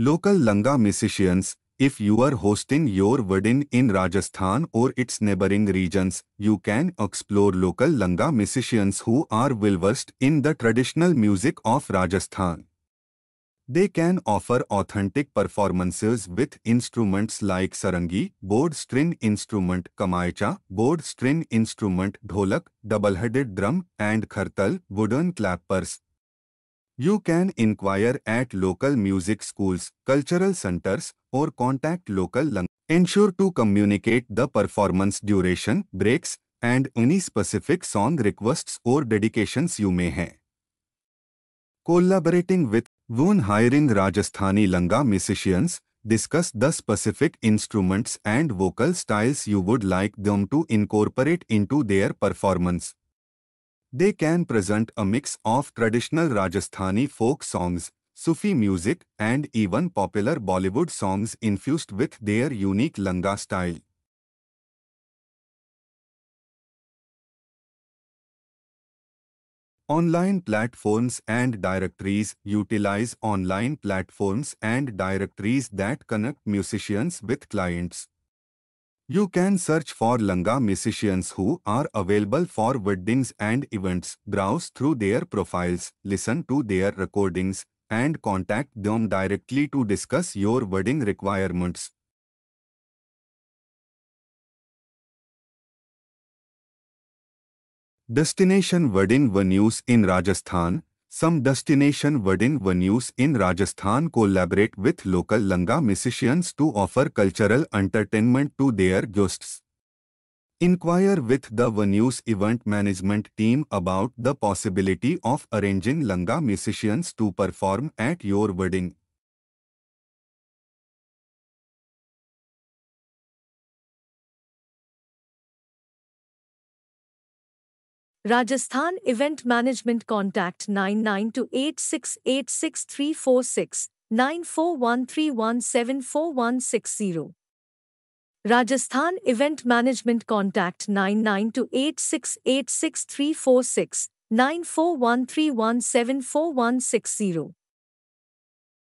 Local Langa musicians, if you are hosting your wedding in Rajasthan or its neighboring regions, you can explore local Langa musicians who are well-versed in the traditional music of Rajasthan. They can offer authentic performances with instruments like sarangi, board string instrument, kamaicha, board string instrument, dholak, double-headed drum, and khartal, wooden clappers, you can inquire at local music schools, cultural centers, or contact local language. Ensure to communicate the performance duration, breaks, and any specific song requests or dedications you may have. Collaborating with Woon hiring Rajasthani Langa musicians, discuss the specific instruments and vocal styles you would like them to incorporate into their performance. They can present a mix of traditional Rajasthani folk songs, Sufi music and even popular Bollywood songs infused with their unique Langa style. Online platforms and directories utilize online platforms and directories that connect musicians with clients. You can search for Langa musicians who are available for weddings and events, browse through their profiles, listen to their recordings, and contact them directly to discuss your wedding requirements. Destination Wedding Venues in Rajasthan some destination wedding venues in Rajasthan collaborate with local Langa musicians to offer cultural entertainment to their guests. Inquire with the venue's event management team about the possibility of arranging Langa musicians to perform at your wedding. Rajasthan Event Management Contact 9928686346 Rajasthan Event Management Contact nine nine two eight six eight six three four six nine four one three one seven four one six zero.